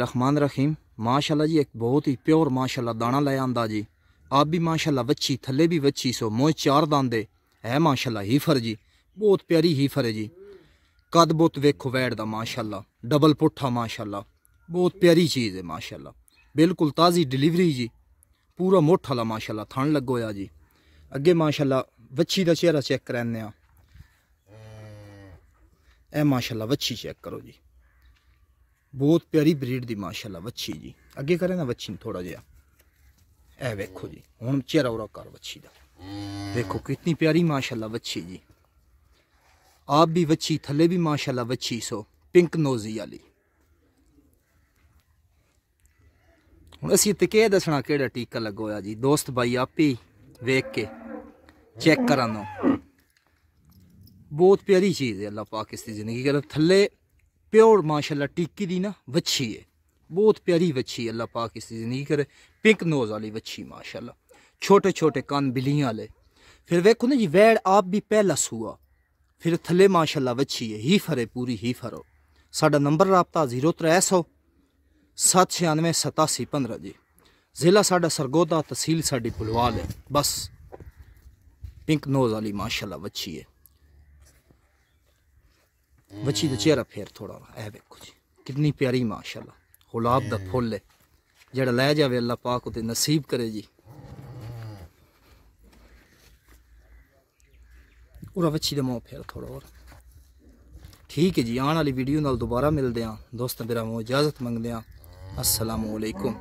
रहमान रहीम माशाला जी एक बहुत ही प्योर माशाला दाना लै आंदा जी आप भी माशाला वच्छी थले भी वच्छी सो मोह चार दांदे है माशाला हीफर जी बहुत प्यारी हीफर है जी कद बुत वेखो वैट का माशाला डबल पुट्ठा माशाला बहुत प्यारी चीज़ है माशाला बिल्कुल ताज़ी डिलीवरी जी पूरा मोठ आला थान लगो या जी अगे माशाला वच्छी का चेहरा चेक कराने ए माशाला वच्छी चेक करो जी ਬਹੁਤ ਪਿਆਰੀ ਬਰੀਡ ਦੀ ਮਾਸ਼ਾਅੱਲਾ ਵੱਛੀ ਜੀ ਅੱਗੇ ਕਰੇ ਨਾ ਵੱਛੀ ਨੂੰ ਥੋੜਾ ਜਿਹਾ ਇਹ ਵੇਖੋ ਜੀ ਹੁਣ ਚਿਹਰਾ ਉਰਾ ਕਰ ਵੱਛੀ ਦਾ ਵੇਖੋ ਕਿੰਨੀ ਪਿਆਰੀ ਮਾਸ਼ਾਅੱਲਾ ਵੱਛੀ ਜੀ ਆਪ ਵੀ ਵੱਛੀ ਥੱਲੇ ਵੀ ਮਾਸ਼ਾਅੱਲਾ ਵੱਛੀ ਸੋ ਪਿੰਕ ਨੋਜ਼ੀ ਵਾਲੀ ਹੁਣ ਅਸੀਂ ਤੇ ਕਿਹ ਦੱਸਣਾ ਕਿਹੜਾ ਟੀਕਾ ਲੱਗੋਇਆ ਜੀ ਦੋਸਤ ਬਾਈ ਆਪੇ ਵੇਖ ਕੇ ਚੈੱਕ ਕਰਾਂ ਨੋ ਬਹੁਤ ਪਿਆਰੀ ਚੀਜ਼ ਹੈ ਅੱਲਾ ਪਾਕ ਇਸ ਦੀ ਜ਼ਿੰਦਗੀ ਕਰ ਥੱਲੇ प्योर माशाल्लाह टिक्की दी ना वच्छी है बहुत प्यारी वच्छी अल्लाह पाक इसकी जिंदगी करे पिंक नोज वाली वच्छी माशाल्लाह छोटे छोटे कान बिलियाँ वाले फिर वेखो ना जी वैड़ आप भी पहला सूआ फिर थले माशाला वच्छी है ही फरे पूरी ही फरो साडा नंबर रबता जीरो त्रै सौ सत छियानवे सतासी पंद्रह जी ज़िला साडा सरगोदा तहसील साड़ी पुलवाल है बस पिंक नोज वाली माशाला वच्छी है बच्ची का चेहरा फेर थोड़ा ऐ वेखो जी कितनी प्यारी माशाल्लाह गुलाब का फुल है जड़ा लै जाए अल्लाह पाक उते नसीब करे जी और बच्ची का मोह फेर थोड़ा और ठीक है जी आने वाली वीडियो नाल दोबारा मिलते हैं दोस्तों मेरा मोह इजाज़त मंगते हैं असलामकुम